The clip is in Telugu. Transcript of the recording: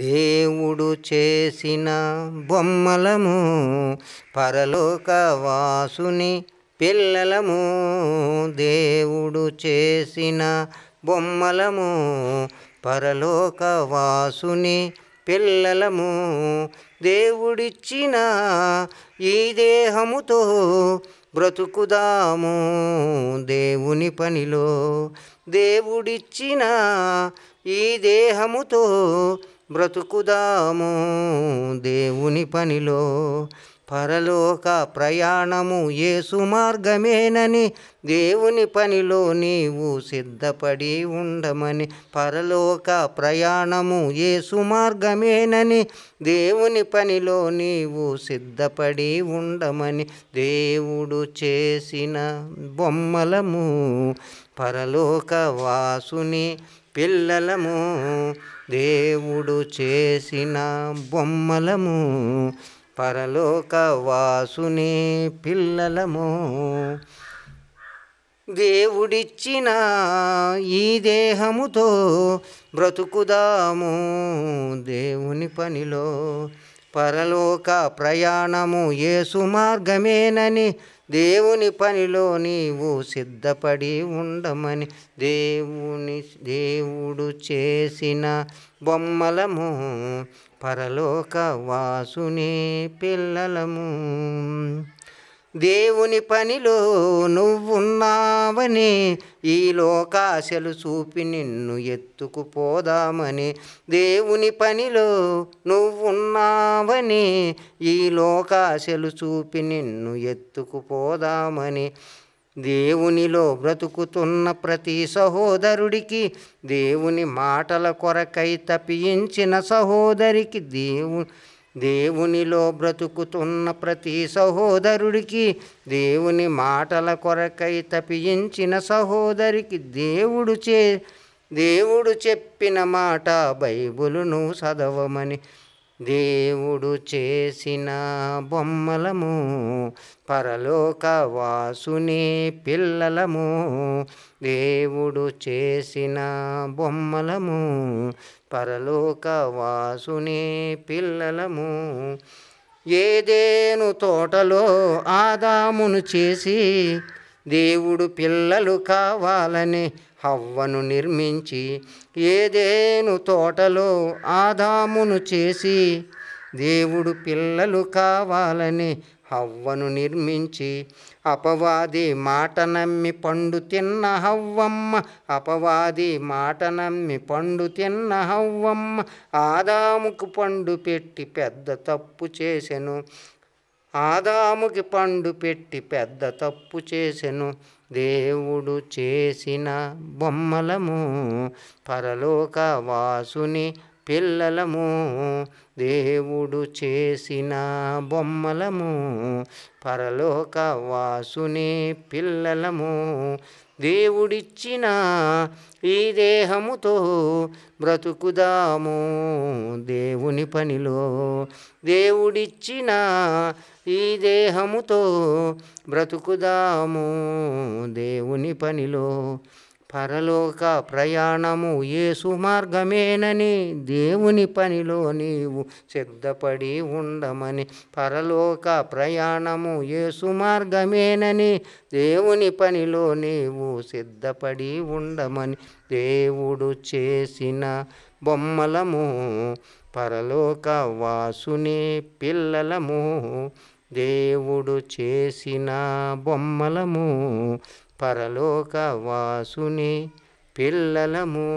దేవుడు చేసిన బొమ్మలము పరలోక వాసుని పిల్లలము దేవుడు చేసిన బొమ్మలము పరలోక వాసుని పిల్లలము దేవుడిచ్చిన ఈ దేహముతో బ్రతుకుదాము దేవుని పనిలో దేవుడిచ్చిన ఈ దేహముతో బ్రతుకుదాము దేవుని పనిలో పరలోక ప్రయాణము ఏ మార్గమేనని దేవుని పనిలో నీవు సిద్ధపడి ఉండమని పరలోక ప్రయాణము ఏ మార్గమేనని దేవుని పనిలో నీవు సిద్ధపడి ఉండమని దేవుడు చేసిన బొమ్మలము పరలోక వాసుని పిల్లలము దేవుడు చేసిన బొమ్మలము పరలోక వాసుని పిల్లలము దేవుడిచ్చిన ఈ దేహముతో బ్రతుకుదాము దేవుని పనిలో పరలోక ప్రయాణము ఏసు మార్గమేనని దేవుని పనిలో నీవు సిద్ధపడి ఉండమని దేవుని దేవుడు చేసిన బొమ్మలము పరలోక వాసుని పిల్లలము దేవుని పనిలో నువ్వున్నావని ఈ లోకాశలు చూపి నిన్ను ఎత్తుకుపోదామని దేవుని పనిలో నువ్వున్నావని ఈ లోకాశలు చూపి నిన్ను ఎత్తుకుపోదామని దేవునిలో బ్రతుకుతున్న ప్రతి సహోదరుడికి దేవుని మాటల కొరకై తప్పించిన సహోదరికి దేవు దేవునిలో బ్రతుకుతున్న ప్రతి సహోదరుడికి దేవుని మాటల కొరకై తపించిన సహోదరికి దేవుడు చే దేవుడు చెప్పిన మాట బైబులును చదవమని దేవుడు చేసిన బొమ్మలము పరలోక వాసుని పిల్లలము దేవుడు చేసిన బొమ్మలము పరలోక వాసుని పిల్లలము ఏదేను తోటలో ఆదామును చేసి దేవుడు పిల్లలు కావాలని హవ్వను నిర్మించి ఏదేను తోటలో ఆదామును చేసి దేవుడు పిల్లలు కావాలని హవ్వను నిర్మించి అపవాది మాట నమ్మి పండు తిన్న హవ్వమ్మ అపవాది మాట నమ్మి పండు తిన్న హవ్వమ్మ ఆదాముకు పండు పెట్టి పెద్ద తప్పు చేసెను ఆదాముకి పండు పెట్టి పెద్ద తప్పు చేసెను దేవుడు చేసిన బొమ్మలము పరలోక వాసుని పిల్లలము దేవుడు చేసిన బొమ్మలము పరలోక వాసుని పిల్లలము దేవుడిచ్చిన ఈ దేహముతో బ్రతుకుదాము దేవుని పనిలో దేవుడిచ్చిన ఈ దేహముతో బ్రతుకుదాము దేవుని పనిలో పరలోక ప్రయాణము ఏ సుమార్గమేనని దేవుని పనిలో నీవు సిద్ధపడి ఉండమని పరలోక ప్రయాణము ఏ సుమార్గమేనని దేవుని పనిలో నీవు సిద్ధపడి ఉండమని దేవుడు చేసిన బొమ్మలము పరలోక వాసుని పిల్లలము దేవుడు చేసిన బొమ్మలము పరలోక వాసుని పిల్లలము